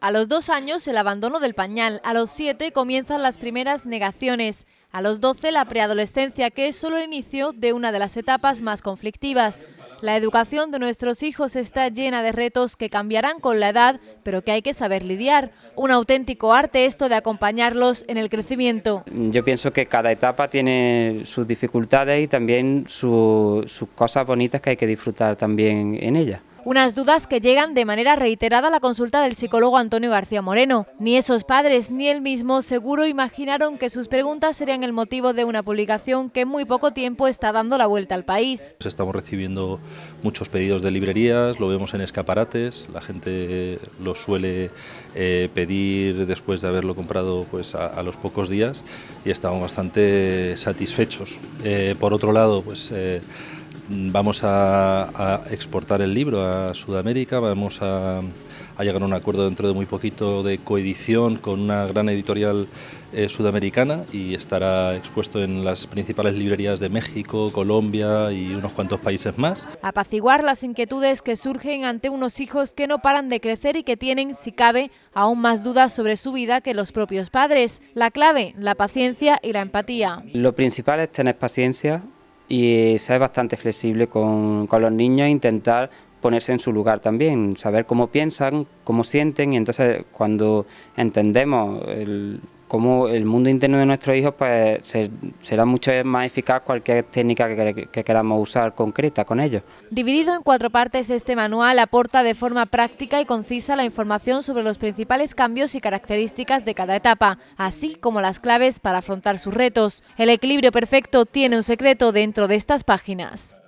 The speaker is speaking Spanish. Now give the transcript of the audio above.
A los dos años el abandono del pañal, a los siete comienzan las primeras negaciones, a los doce la preadolescencia que es solo el inicio de una de las etapas más conflictivas. La educación de nuestros hijos está llena de retos que cambiarán con la edad, pero que hay que saber lidiar. Un auténtico arte esto de acompañarlos en el crecimiento. Yo pienso que cada etapa tiene sus dificultades y también sus cosas bonitas que hay que disfrutar también en ella. Unas dudas que llegan de manera reiterada a la consulta del psicólogo Antonio García Moreno. Ni esos padres ni él mismo seguro imaginaron que sus preguntas serían el motivo de una publicación que en muy poco tiempo está dando la vuelta al país. Pues estamos recibiendo muchos pedidos de librerías, lo vemos en escaparates, la gente lo suele eh, pedir después de haberlo comprado pues, a, los pocos días y estamos bastante satisfechos. Eh, por otro lado, pues... Eh, Mm, vamos a, exportar el libro a Sudamérica, vamos a, llegar a un acuerdo dentro de muy poquito de coedición con una gran editorial eh, sudamericana y estará expuesto en las principales librerías de México, Colombia y unos cuantos países más. Apaciguar las inquietudes que surgen ante unos hijos que no paran de crecer y que tienen, si cabe, aún más dudas sobre su vida que los propios padres. La clave, la paciencia y la empatía. Lo principal es tener paciencia y ser bastante flexible con, con los niños e intentar ponerse en su lugar también, saber cómo piensan, cómo sienten y entonces cuando entendemos el, como el mundo interno de nuestros hijos pues, será mucho más eficaz cualquier técnica que, que, queramos usar concreta con ellos. Dividido en cuatro partes, este manual aporta de forma práctica y concisa la información sobre los principales cambios y características de cada etapa, así como las claves para afrontar sus retos. El equilibrio perfecto tiene un secreto dentro de estas páginas.